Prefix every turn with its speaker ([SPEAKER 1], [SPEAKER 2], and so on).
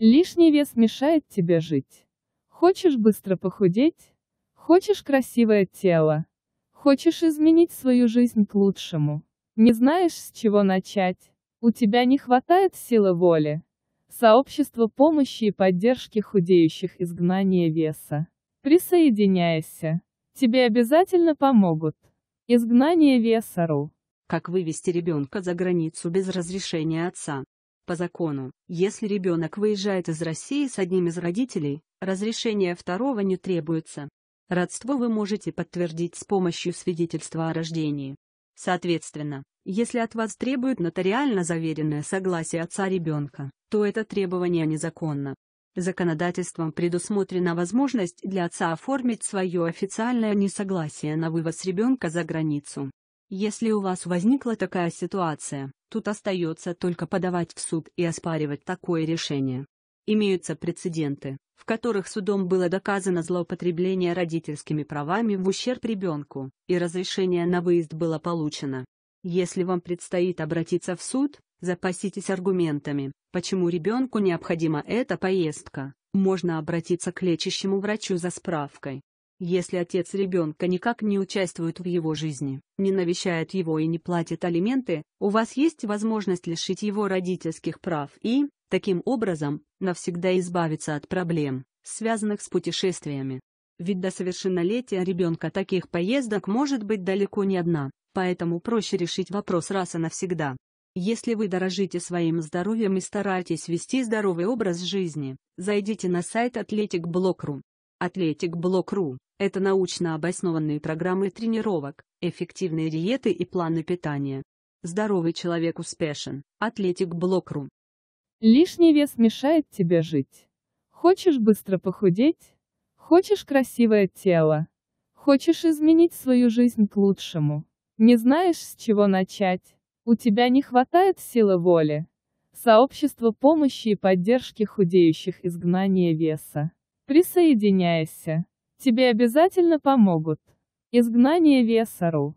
[SPEAKER 1] Лишний вес мешает тебе жить. Хочешь быстро похудеть? Хочешь красивое тело? Хочешь изменить свою жизнь к лучшему? Не знаешь, с чего начать? У тебя не хватает силы воли. Сообщество помощи и поддержки худеющих изгнания веса. Присоединяйся.
[SPEAKER 2] Тебе обязательно помогут. Изгнание веса.ру Как вывести ребенка за границу без разрешения отца? По закону, если ребенок выезжает из России с одним из родителей, разрешение второго не требуется. Родство вы можете подтвердить с помощью свидетельства о рождении. Соответственно, если от вас требуют нотариально заверенное согласие отца ребенка, то это требование незаконно. Законодательством предусмотрена возможность для отца оформить свое официальное несогласие на вывоз ребенка за границу. Если у вас возникла такая ситуация, Тут остается только подавать в суд и оспаривать такое решение. Имеются прецеденты, в которых судом было доказано злоупотребление родительскими правами в ущерб ребенку, и разрешение на выезд было получено. Если вам предстоит обратиться в суд, запаситесь аргументами, почему ребенку необходима эта поездка, можно обратиться к лечащему врачу за справкой. Если отец ребенка никак не участвует в его жизни, не навещает его и не платит алименты, у вас есть возможность лишить его родительских прав и, таким образом, навсегда избавиться от проблем, связанных с путешествиями. Ведь до совершеннолетия ребенка таких поездок может быть далеко не одна, поэтому проще решить вопрос раз и навсегда. Если вы дорожите своим здоровьем и стараетесь вести здоровый образ жизни, зайдите на сайт Athletic Athletic athleticblog.ru это научно обоснованные программы тренировок, эффективные диеты и планы питания. Здоровый человек успешен. Атлетик Блокру. Лишний вес мешает
[SPEAKER 1] тебе жить. Хочешь быстро похудеть? Хочешь красивое тело? Хочешь изменить свою жизнь к лучшему? Не знаешь, с чего начать? У тебя не хватает силы воли? Сообщество помощи и поддержки худеющих изгнания веса. Присоединяйся. Тебе обязательно помогут. Изгнание Весару.